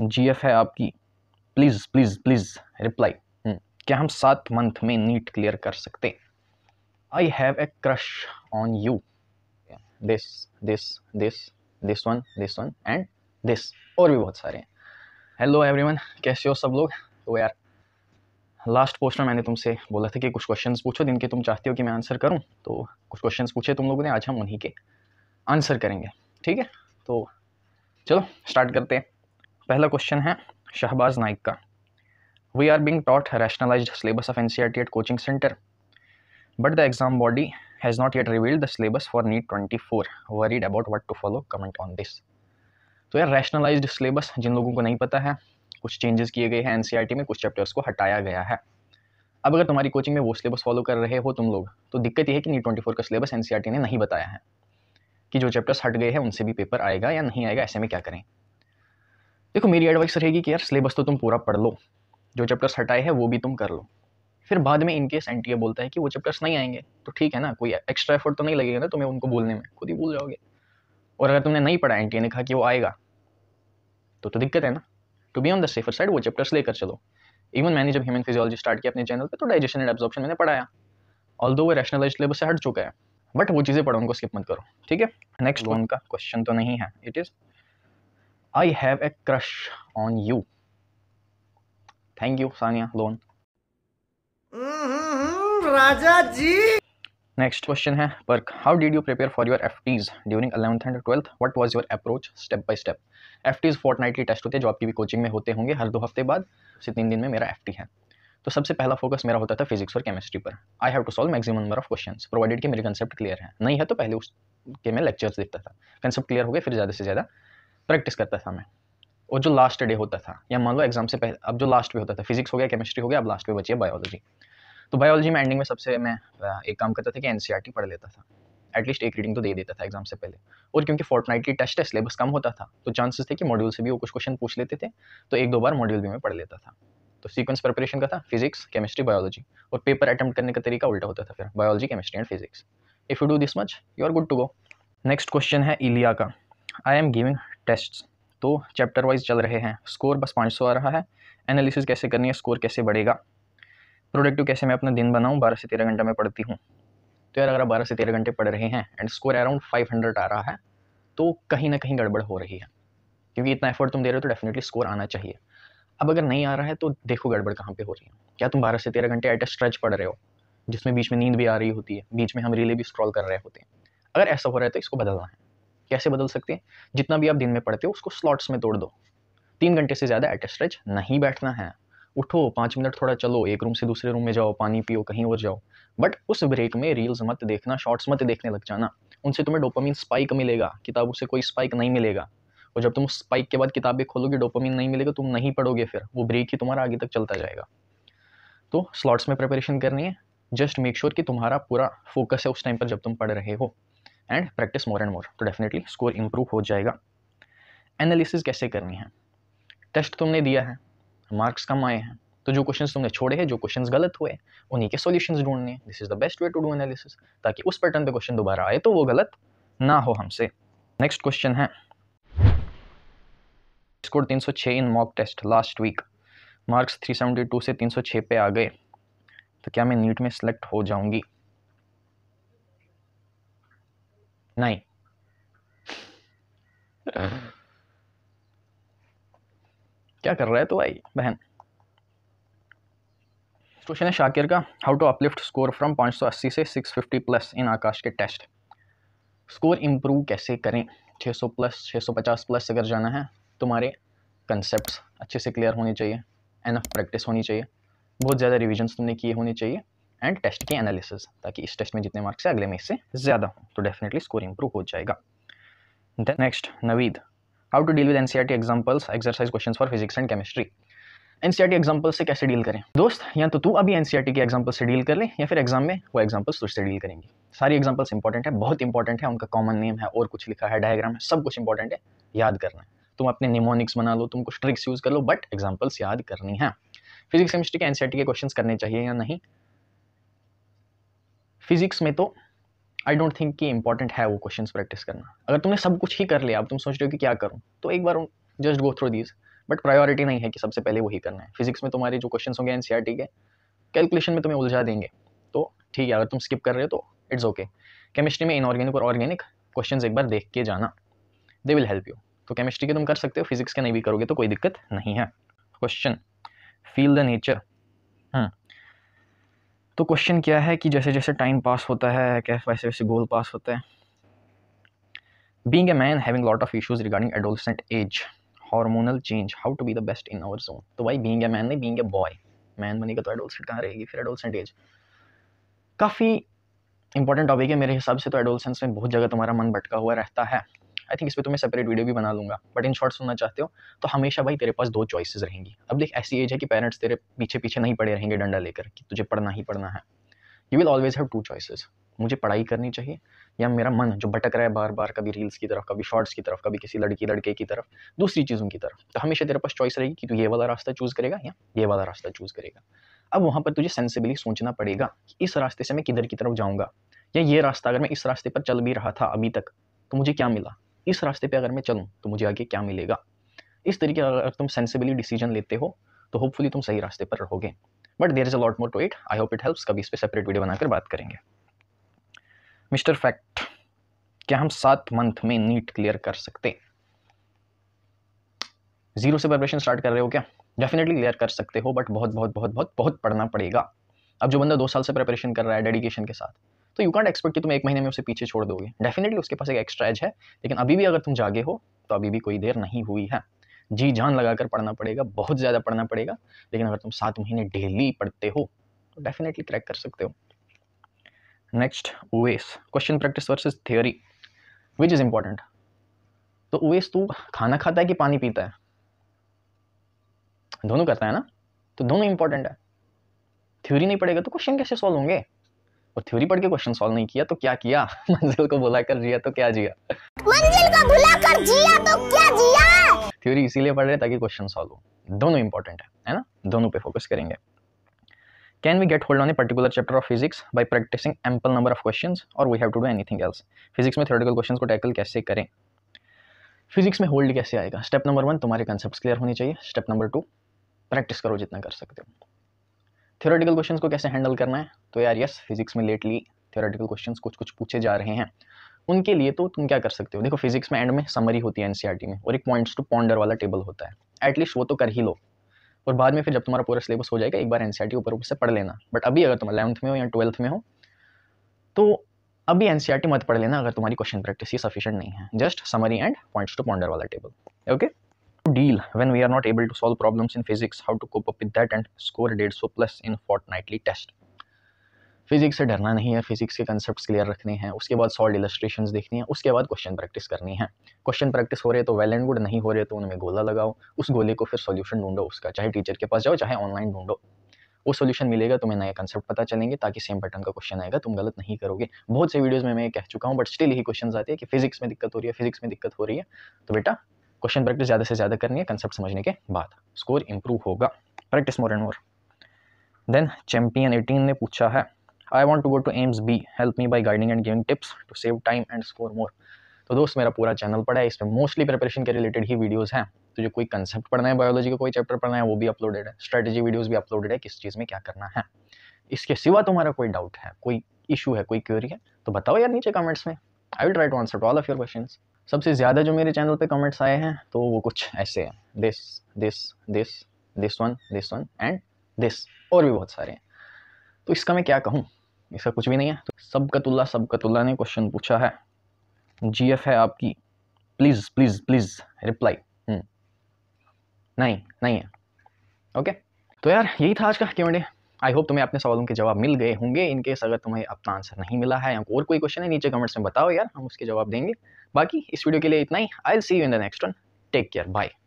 जी F है आपकी please please please reply क्या हम सात मंथ में नीट क्लियर कर सकते I have a crush on you this this this this one this one and this और भी बहुत सारे हैं हेलो एवरीवन कैसे हो सब लोग तो यार लास्ट पोस्ट में मैंने तुमसे बोला था कि कुछ क्वेश्चंस पूछो जिनके तुम चाहते हो कि मैं आंसर करूं तो कुछ क्वेश्चंस पूछे तुम लोगों ने आज हम उन्हीं के आंसर करेंगे ठीक है तो चलो स्टार्ट करते हैं पहला क्वेश्चन है शहबाज नाइक का we are being taught rationalise syllabus of N C R T at coaching centre but the exam body has not yet revealed the syllabus for NEET twenty four worried about what to follow comment on this तो यार rationalised syllabus जिन लोगों को नहीं पता है कुछ changes किए गए हैं एन सी आर टी में कुछ चैप्टर्स को हटाया गया है अब अगर तुम्हारी कोचिंग में वो सिलेबस फॉलो कर रहे हो तुम लोग तो दिक्कत यह है कि नीट ट्वेंटी फोर का syllabus N C R T ने नहीं बताया है कि जो चैप्टर्स हट गए हैं उनसे भी पेपर आएगा या नहीं आएगा ऐसे में क्या करें देखो मेरी एडवाइस रहेगी कि यार सिलेबस तो तुम पूरा पढ़ लो जो चैप्टर्स हटाए हैं वो भी तुम कर लो फिर बाद में इनकेस एन टी बोलता है कि वो चैप्टर्स नहीं आएंगे तो ठीक है ना कोई एक्स्ट्रा एफर्ट तो नहीं लगेगा ना तुम्हें उनको बोलने में खुद ही भूल जाओगे और अगर तुमने नहीं पढ़ा एन टी ने कहा कि वो आएगा तो तो दिक्कत है ना to be on the safer side वो चैप्टर्स लेकर चलो इवन मैंने जब ह्यूमन फिजियोलॉजी स्टार्ट किया अपने चैनल पर तो डाइजेशन एंड एब्जॉर्प्शन मैंने पढ़ाया ऑल दो वो रैशनलाइज सिलेबस से हट चुका है बट वो चीज़ें पढ़ो उनको स्किप मत करो ठीक है नेक्स्ट वन का क्वेश्चन तो नहीं है it is I have a crush on you thank you Sania Lone Raja ji next question है पर how did you prepare for your F Ts during eleventh and twelfth what was your approach step by step F Ts fortnightly test होते हैं जो आपकी भी coaching में होते होंगे हर दो हफ्ते बाद से तीन दिन में मेरा एफ टी है तो सबसे पहला फोकस मेरा होता था फिजिक्स और केमिस्ट्री पर I have to solve maximum number of question provided कि मेरे कंसेप्ट क्लियर है नहीं है तो पहले उसके मैं लेक्चर्स देखता था कंसेप्ट क्लियर हो गए फिर ज़्यादा से ज़्यादा प्रैक्टिस करता था मैं और जो लास्ट डे होता था या मान लो एग्जाम से पहले अब जो लास्ट पे होता था फिजिक्स हो गया केमिस्ट्री हो गया अब लास्ट पे बची है बायोलॉजी तो बायोलॉजी में एंडिंग में सबसे मैं एक काम करता था कि एन e पढ़ लेता था एटलीस्ट एक रीडिंग तो दे देता था एग्जाम से पहले और क्योंकि फोर्टनाइटली टेस्ट है सिलेबस कम होता था तो चांसेस थे कि मॉड्यूल से भी वो कुछ क्वेश्चन पूछ लेते थे तो एक दो बार मॉड्यूल भी मैं पढ़ लेता था तो सीक्वेंस प्रिपरेशन का था फिजिक्स केमिस्ट्री बायोलॉजी और पेपर अटैम्प्ट करने का तरीका उल्टा होता था फिर biology chemistry and physics if you do this much you are good to go next question है इलिया का आई एम गिविंग टेस्ट तो चैप्टर वाइज चल रहे हैं स्कोर बस पाँच आ रहा है एनालिसिस कैसे करनी है स्कोर कैसे बढ़ेगा प्रोडक्टिव कैसे मैं अपना दिन बनाऊँ बारह से तेरह घंटा में पढ़ती हूँ तो यार अगर आप बारह से तेरह घंटे पढ़ रहे हैं and score around five hundred आ रहा है तो कहीं ना कहीं गड़बड़ हो रही है क्योंकि इतना एफर्ट तुम दे रहे हो तो डेफिनेटली स्कोर आना चाहिए अब अगर नहीं आ रहा है तो देखो गड़बड़ कहाँ पे हो रही है क्या तुम बारह से तेरह घंटे एट ए स्ट्रेच पढ़ रहे हो जिसमें बीच में नींद भी आ रही होती है बीच में हम रिले भी स्क्रॉल कर रहे होते हैं अगर ऐसा हो रहा है तो इसको बदलना है कैसे बदल सकते हैं जितना भी आप दिन में पढ़ते हो उसको स्लॉट्स में तोड़ दो तीन घंटे से ज़्यादा एट स्ट्रेच नहीं बैठना है उठो पाँच मिनट थोड़ा चलो एक रूम से दूसरे रूम में जाओ पानी पियो कहीं और जाओ बट उस ब्रेक में रील्स मत देखना शॉर्ट्स मत देखने लग जाना उनसे तुम्हें डोपामिन स्पाइक मिलेगा किताबों से कोई स्पाइक नहीं मिलेगा और जब तुम उस स्पाइक के बाद किताबें खोलोगे डोपामिन नहीं मिलेगा तुम नहीं पढ़ोगे फिर वो ब्रेक ही तुम्हारा आगे तक चलता जाएगा तो स्लॉट्स में प्रिपरेशन करनी है जस्ट मेक श्योर कि तुम्हारा पूरा फोकस है उस टाइम पर जब तुम पढ़ रहे हो and practice more and more तो डेफिनेटली स्कोर इम्प्रूव हो जाएगा एनालिसिस कैसे करनी है टेस्ट तुमने दिया है मार्क्स कम आए हैं तो जो क्वेश्चन तुमने छोड़े हैं जो क्वेश्चन गलत हुए उन्हीं के सोल्यूशन ढूंढने हैं this is the best way to do analysis ताकि उस पैटर्न पे क्वेश्चन दोबारा आए तो वो गलत ना हो हमसे नेक्स्ट क्वेश्चन है score 306 in mock test last week marks 372 से 306 पे आ गए तो क्या मैं नीट में सेलेक्ट हो जाऊंगी नहीं क्या कर रहा है तो भाई बहन क्वेश्चन है शाकिर का how to uplift score from 580 से 650 प्लस इन आकाश के टेस्ट स्कोर इम्प्रूव कैसे करें 600 प्लस 650 प्लस अगर जाना है तुम्हारे कंसेप्ट अच्छे से क्लियर होने चाहिए एनफ प्रैक्टिस होनी चाहिए बहुत ज़्यादा रिविजन्स तुमने किए होने चाहिए एंड टेस्ट के एनालिसिस ताकि इस टेस्ट में जितने मार्क्स है अगले में इससे ज़्यादा हो तो डेफिनेटली स्कोर इंप्रूव हो जाएगा then next Naveed how to deal with N C R T examples exercise question for physics and chemistry N C R T example से कैसे डील करें दोस्त या तो तू अभी एन सी आर टी के एग्जाम्पल से डील कर ले या फिर एग्जाम में वो एग्जाम्पल्स तुझसे डील करेंगे सारी एग्जाम्पल्स इंपॉर्टेंट है बहुत इंपॉर्टेंट है उनका कॉमन नेम है और कुछ लिखा है डायग्राम है सब कुछ इंपॉर्टेंट है याद करना है तुम अपने निमोनिक्स बना लो तुम कुछ ट्रिक्स यूज़ कर लो बट एग्जाम्पल्स याद करनी है फिजिक्स केमिस्ट्री के एन e के क्वेश्चन करने चाहिए या नहीं फिजिक्स में तो आई डोंट थिंक कि इंपॉर्टेंट है वो क्वेश्चन प्रैक्टिस करना अगर तुमने सब कुछ ही कर लिया अब तुम सोच रहे हो कि क्या करूँ तो एक बार just go through these but priority नहीं है कि सबसे पहले वही करना है फिजिक्स में तुम्हारे जो क्वेश्चन होंगे एन के कैलकुलेशन में तुम्हें उलझा देंगे तो ठीक है अगर तुम स्किप कर रहे हो तो इट्स ओके केमिस्ट्री में इनऑर्गेनिक और ऑर्गेनिक क्वेश्चन एक बार देख के जाना दे विल हेल्प यू तो केमिस्ट्री के तुम कर सकते हो फिजिक्स के नहीं भी करोगे तो कोई दिक्कत नहीं है क्वेश्चन फील द नेचर तो क्वेश्चन क्या है कि जैसे जैसे टाइम पास होता है कैसे वैसे वैसे गोल पास होता है being a man having lot of issues regarding adolescent age hormonal change how to be the best in our zone तो भाई बींग ए मैन नहीं बींग ए बॉय मैन बनेगा तो एडोलसेंट कहाँ रहेगी फिर एडोलसेंट एज काफ़ी इंपॉर्टेंट टॉपिक है मेरे हिसाब से तो एडोलसेंस में बहुत जगह तुम्हारा मन भटका हुआ रहता है आई थिंक इस पर तो मैं सेपरेट वीडियो भी बना लूंगा बट इन शॉर्ट सुनना चाहते हो तो हमेशा भाई तेरे पास दो चॉइसेस रहेंगी अब देख ऐसी एज है कि पेरेंट्स तेरे पीछे पीछे नहीं पड़े रहेंगे डंडा लेकर कि तुझे पढ़ना ही पढ़ना है you will always have two choices मुझे पढ़ाई करनी चाहिए या मेरा मन जो भटक रहा है बार बार कभी रील्स की तरफ कभी शॉर्ट्स की तरफ कभी किसी लड़की लड़के की तरफ दूसरी चीज़ों की तरफ तो हमेशा तेरे पास चॉइस रहेगी कि तू ये वाला रास्ता चूज़ करेगा या ये वाला रास्ता चूज़ करेगा अब वहाँ पर तुझे सेंसिबली सोचना पड़ेगा कि इस रास्ते से मैं किधर की तरफ जाऊँगा या ये रास्ता अगर मैं इस रास्ते पर चल भी रहा था अभी तक तो मुझे क्या मिला इस रास्ते पे अगर मैं चलूँ तो मुझे आगे क्या मिलेगा इस तरीके का अगर तुम सेंसिबली डिसीजन लेते हो तो होपफुली तुम सही रास्ते पर रहोगे but there is a lot more to it I hope it helps कभी इस पर सेपरेट वीडियो बनाकर बात करेंगे मिस्टर फैक्ट क्या हम सात मंथ में नीट क्लियर कर सकते जीरो से प्रिपरेशन स्टार्ट कर रहे हो क्या डेफिनेटली क्लियर कर सकते हो बट बहुत बहुत बहुत बहुत बहुत पढ़ना पड़ेगा अब जो बंदा दो साल से प्रिपरेशन कर रहा है डेडिकेशन के साथ तो यू कॉन्ट एक्सपेक्ट कि तुम एक महीने में उसे पीछे छोड़ दोगे डेफिनेटली उसके पास एक एक्स्ट्रा एज है लेकिन अभी भी अगर तुम जागे हो तो अभी भी कोई देर नहीं हुई है जी जान लगाकर पढ़ना पड़ेगा बहुत ज़्यादा पढ़ना पड़ेगा लेकिन अगर तुम सात महीने डेली पढ़ते हो तो डेफिनेटली क्रैक कर सकते हो नेक्स्ट ओवेस question practice versus theory which is important तो ओवेस तू खाना खाता है कि पानी पीता है दोनों करता है ना तो दोनों इंपॉर्टेंट है थ्योरी नहीं पड़ेगा तो क्वेश्चन कैसे सॉल्व होंगे और थ्योरी पढ़ के क्वेश्चन सॉल्व नहीं किया तो क्या किया मंजिल को बुला कर जिया तो क्या जिया मंजिल को बुला कर जिया तो क्या जिया थ्योरी इसीलिए पढ़ रहे ताकि क्वेश्चन सॉल्व हो दोनों इंपॉर्टेंट है है ना दोनों पे फोकस करेंगे can we get hold on a particular chapter of physics by practicing ample number of questions और we have to do anything else physics में थ्योरेटिकल क्वेश्चन को टैकल कैसे करें फिजिक्स में होल्ड कैसे आएगा स्टेप नंबर वन तुम्हारे concept clear होने चाहिए स्टेप नंबर टू प्रैक्टिस करो जितना कर सकते हो थियोरेटिकल क्वेश्चन को कैसे हैंडल करना है तो यार यस फिजिक्स में लेटली थियोरेटिकल क्वेश्चन कुछ कुछ पूछे जा रहे हैं उनके लिए तो तुम क्या कर सकते हो देखो फिजिक्स में एंड में समरी होती है एनसीईआरटी e में और एक पॉइंट्स टू पॉन्डर वाला टेबल होता है एटलीस्ट वो तो कर ही लो और बाद में फिर जब तुम्हारा पूरा सिलेबस हो जाएगा एक बार एनसीईआरटी e ऊपर ऊपर से पढ़ लेना बट अभी अगर तुम अलेवंथ में हो या ट्वेल्थ में हो तो अभी एन e मत पढ़ लेना अगर तुम्हारी क्वेश्चन प्रैक्टिस ये सफिशेंट नहीं है just summary and points to ponder वाला table okay okay? to deal when we are not able to solve problems in physics how to cope up with that and score 150 plus in fortnightly test physics से डरना नहीं है physics के concept clear रखने हैं उसके बाद solved illustration देखनी है उसके बाद क्वेश्चन प्रैक्टिस करनी है क्वेश्चन प्रैक्टिस हो रहे तो वेल एंड गुड नहीं हो रहे तो उनमें गोला लगाओ उस गोले को फिर सोल्यूशन ढूंढो उसका चाहे टीचर के पास जाओ चाहे ऑनलाइन ढूंढो वो सोल्यूशन मिलेगा तुम्हें नए कंसेप्ट पता चलेंगे ताकि सेम पैटर्न का क्वेश्चन आएगा तुम गलत नहीं करोगे बहुत से वीडियोज़ में मैं कह चुका हूँ बट स्टिल ही क्वेश्चन आते हैं कि फिजिक्स में दिक्कत हो रही है फिजिक्स में दिक्कत हो रही है तो बेटा क्वेश्चन प्रैक्टिस ज़्यादा से ज़्यादा करनी है कंसेप्ट समझने के बाद स्कोर इंप्रूव होगा practice more and more then champion eighteen ने पूछा है I want to go to AIIMS be help me by guiding and giving tips to save time and score more तो दोस्त मेरा पूरा चैनल पड़ा है इसमें मोस्टली प्रिपरेशन के रिलेटेड ही वीडियोज़ हैं तो जो कोई कंसेप्ट पढ़ना है बायोलॉजी का कोई चैप्टर पढ़ना है वो भी अपलोडेड है स्ट्रेटेजी वीडियोज़ भी अपलोडेड है किस चीज़ में क्या करना है इसके सिवा तुम्हारा कोई डाउट है कोई इशू है कोई क्यूरी है तो बताओ यार नीचे कमेंट्स में I will try to answer to all of your question सबसे ज़्यादा जो मेरे चैनल पे कमेंट्स आए हैं तो वो कुछ ऐसे हैं this this this this one this one and this और भी बहुत सारे हैं तो इसका मैं क्या कहूँ इसका कुछ भी नहीं है तो सबकतुल्ला सबकतुल्ला ने क्वेश्चन पूछा है जी है आपकी प्लीज़ प्लीज़ प्लीज़ रिप्लाई नहीं नहीं है ओके तो यार यही था आज का क्यों डे आई होप तुम्हें अपने सवालों के जवाब मिल गए होंगे इनकेस अगर तुम्हें अपना आंसर तो नहीं मिला है या और कोई क्वेश्चन है नीचे कमेंट्स में बताओ यार हम उसके जवाब देंगे बाकी इस वीडियो के लिए इतना ही I'll see you in the next one take care bye